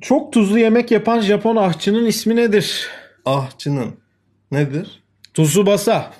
Çok tuzlu yemek yapan Japon ahçının ismi nedir? Ahçının nedir? Tuzubasa.